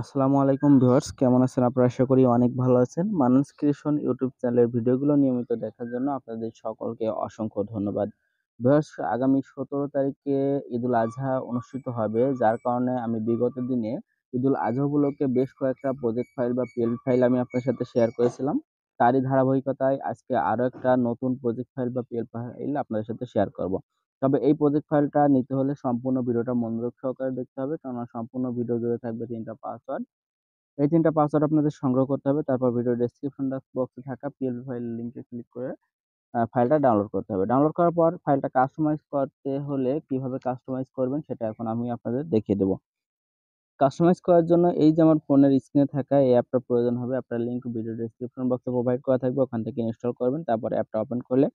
আসসালামু আলাইকুম ভিউয়ার্স কেমন আছেন আপনারা আশা করি অনেক ভালো আছেন মানুষ ক্রিয়েশন ইউটিউব চ্যানেলের ভিডিওগুলো নিয়মিত দেখার জন্য আপনাদের সকলকে অসংখ্য ধন্যবাদ ভিউয়ার্স আগামী সতেরো তারিখে ঈদুল আজহা অনুষ্ঠিত হবে যার কারণে আমি বিগত দিনে ঈদুল আজহা উপলক্ষে বেশ কয়েকটা প্রজেক্ট ফাইল বা পিএল ফাইল আমি আপনার সাথে শেয়ার করেছিলাম তারই ধারাবাহিকতায় আজকে আরও একটা নতুন প্রজেক্ট ফাইল বা পিএল ফাইল আপনাদের সাথে শেয়ার করব তবে এই প্রজেক্ট ফাইলটা নিতে হলে সম্পূর্ণ ভিডিওটা মনোযোগ সহকারে দেখতে হবে কেননা সম্পূর্ণ ভিডিও জুড়ে থাকবে তিনটা পাসওয়ার্ড এই তিনটা পাসওয়ার্ড আপনাদের সংগ্রহ করতে হবে তারপর ভিডিও ডেসক্রিপশন বক্সে থাকা পিএল ফাইল লিঙ্কে ক্লিক করে ফাইলটা ডাউনলোড করতে হবে ডাউনলোড করার পর ফাইলটা কাস্টমাইজ করতে হলে কিভাবে কাস্টমাইজ করবেন সেটা এখন আমি আপনাদের দেখিয়ে দেবো কাস্টমাইজ করার জন্য এই যে আমার ফোনের স্ক্রিনে থাকা এই অ্যাপটা প্রয়োজন হবে আপনার লিঙ্ক ভিডিও ডেসক্রিপশন বক্সে প্রোভাইড করা থাকবে ওখান থেকে ইনস্টল করবেন তারপর অ্যাপটা ওপেন করলে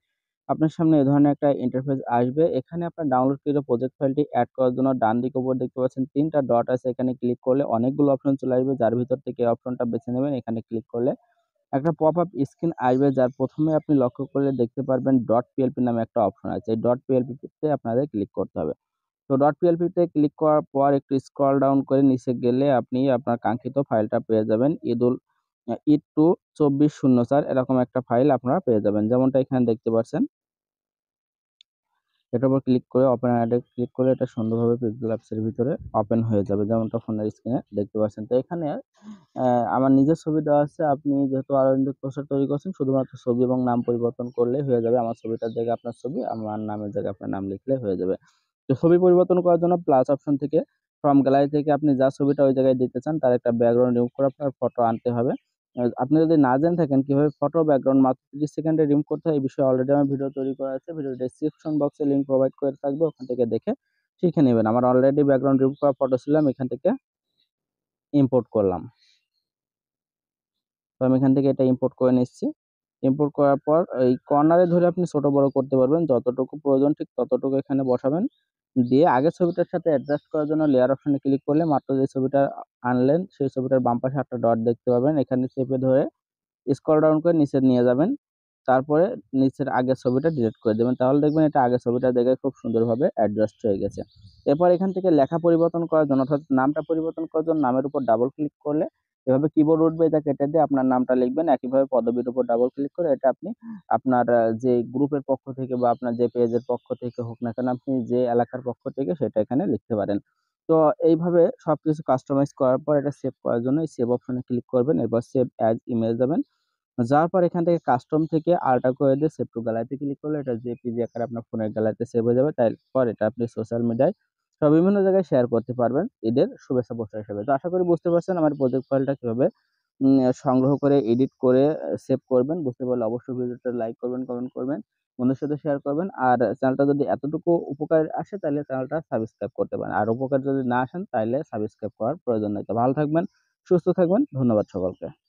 আপনার সামনে এ ধরনের একটা ইন্টারফেস আসবে। এখানে আপনার ডাউনলোডকৃত প্রজেক্ট ফাইলটি অ্যাড করার জন্য দিকে উপরে দেখতে পাচ্ছেন তিনটা ডট আছে এখানে ক্লিক করলে অনেকগুলো অপশন চলে আসবে যার ভিতর থেকে অপশনটা বেছে নেবেন এখানে ক্লিক করলে একটা পপ আপ স্ক্রিন আসবে যার প্রথমে আপনি লক্ষ্য করলে দেখতে পারবেন ডট পিএলপি নামে একটা অপশন আছে এই ডট পিএলপিতে আপনাদের ক্লিক করতে হবে তো ডট পিএলপিতে ক্লিক করার পর একটু স্ক্রল ডাউন করে নিচে গেলে আপনি আপনার কাঙ্ক্ষিত ফাইলটা পেয়ে যাবেন ইদুল ইট টু চব্বিশ শূন্য চার এরকম একটা ফাইল আপনারা পেয়ে যাবেন যেমনটা এখানে দেখতে পাচ্ছেন এটার উপর ক্লিক করে ওপেন অ্যাডে ক্লিক করে এটা সুন্দরভাবে পিক্সেল অ্যাপসের ভিতরে ওপেন হয়ে যাবে যেমনটা ফোনের স্ক্রিনে দেখতে পাচ্ছেন তো এখানে আমার নিজের ছবি দেওয়া আছে আপনি যেহেতু আরবিন্দ পোস্টার তৈরি করছেন শুধুমাত্র ছবি এবং নাম পরিবর্তন করলে হয়ে যাবে আমার ছবিটার জায়গায় আপনার ছবি আমার নামের জায়গায় আপনার নাম লিখলে হয়ে যাবে তো ছবি পরিবর্তন করার জন্য প্লাস অপশন থেকে ফ্রম গ্যালারি থেকে আপনি যা ছবিটা ওই জায়গায় দিতে চান তার একটা ব্যাকগ্রাউন্ড রিমুভ করে আপনার ফটো আনতে হবে আপনি যদি না জেনে থাকেন কিভাবে ফটো ব্যাকগ্রাউন্ড মাত্র তিরিশ সেকেন্ডে রিমুভ করতে হয় এই বিষয়ে অলরেডি আমার ভিডিও তৈরি করা আছে ভিডিও ডিসক্রিপশন বক্সে লিঙ্ক প্রোভাইড করে থাকবে ওখান থেকে দেখে শিখে নেবেন আমার অলরেডি ব্যাকগ্রাউন্ড রিমুভ করা ফটো ছিলাম এখান থেকে ইম্পোর্ট করলাম তো আমি এখান থেকে এটা ইম্পোর্ট করে নিচ্ছি ইম্পোর্ট করার পর এই কর্নারে ধরে আপনি ছোট বড় করতে পারবেন যতটুকু প্রয়োজন ঠিক ততটুকু এখানে বসাবেন দিয়ে আগের ছবিটার সাথে অ্যাডজাস্ট করার জন্য লেয়ার অপশনে ক্লিক করলে মাত্র যে ছবিটা আনলেন সেই ছবিটার বাম পাশে একটা ডট দেখতে পাবেন এখানে চেপে ধরে স্ক্রল ডাউন করে নিচে নিয়ে যাবেন তারপরে নিচের আগের ছবিটা ডিলিট করে দেবেন তাহলে দেখবেন এটা আগের ছবিটা দেখে খুব সুন্দরভাবে অ্যাডজাস্ট হয়ে গেছে এরপর এখান থেকে লেখা পরিবর্তন করার জন্য অর্থাৎ নামটা পরিবর্তন করার জন্য নামের উপর ডাবল ক্লিক করলে এভাবে কিবোর্ড উঠবে এটা কেটে দিয়ে আপনার নামটা লিখবেন একইভাবে পদবীর উপর ডাবল ক্লিক করে এটা আপনি আপনার যে গ্রুপের পক্ষ থেকে বা আপনার যে পেজের পক্ষ থেকে হোক না কেন আপনি যে এলাকার পক্ষ থেকে সেটা এখানে লিখতে পারেন তো এইভাবে সব কিছু কাস্টমাইজ করার পর এটা সেভ করার জন্য সেভ অপশনে ক্লিক করবেন এরপর সেভ অ্যাজ ইমেজ যাবেন যাওয়ার পর এখান থেকে কাস্টম থেকে আলটা করে দিয়ে সেভ টু গ্যালারিতে ক্লিক করলে এটা যে পিজি আকারে আপনার ফোনের গ্যালারিতে সেভ হয়ে যাবে তারপর এটা আপনি সোশ্যাল মিডিয়ায় সব বিভিন্ন জায়গায় শেয়ার করতে পারবেন ঈদের শুভেচ্ছা পোস্টার হিসেবে তো আশা করি বুঝতে পারছেন আমার প্রজেক্ট ফাইলটা কীভাবে সংগ্রহ করে এডিট করে সেভ করবেন বুঝতে পারলে অবশ্যই ভিডিওটা লাইক করবেন কমেন্ট করবেন বন্ধুর সাথে শেয়ার করবেন আর চ্যানেলটা যদি এতটুকু উপকার আসে তাহলে চ্যানেলটা সাবস্ক্রাইব করতে পারেন আর উপকার যদি না আসেন তাহলে সাবস্ক্রাইব করার প্রয়োজন নেই তো ভালো থাকবেন সুস্থ থাকবেন ধন্যবাদ সকলকে